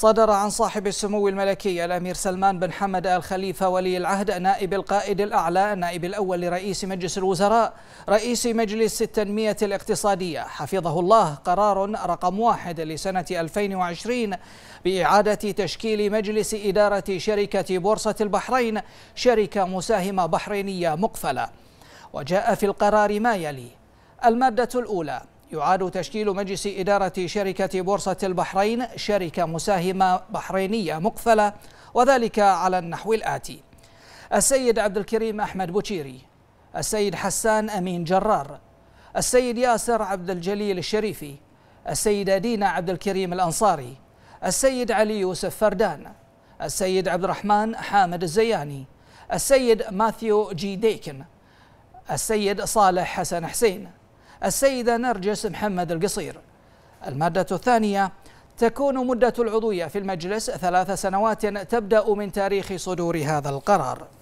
صدر عن صاحب السمو الملكي الأمير سلمان بن حمد آل خليفة ولي العهد نائب القائد الأعلى النائب الأول لرئيس مجلس الوزراء رئيس مجلس التنمية الاقتصادية حفظه الله قرار رقم واحد لسنة 2020 بإعادة تشكيل مجلس إدارة شركة بورصة البحرين شركة مساهمة بحرينية مقفلة وجاء في القرار ما يلي المادة الأولى يعاد تشكيل مجلس إدارة شركة بورصة البحرين شركة مساهمة بحرينية مقفلة وذلك على النحو الآتي السيد عبد الكريم أحمد بوشيري السيد حسان أمين جرار السيد ياسر عبد الجليل الشريفي السيدة دينا عبد الكريم الأنصاري السيد علي يوسف فردان السيد عبد الرحمن حامد الزياني السيد ماثيو جي ديكن السيد صالح حسن حسين السيدة نرجس محمد القصير المادة الثانية تكون مدة العضوية في المجلس ثلاث سنوات تبدأ من تاريخ صدور هذا القرار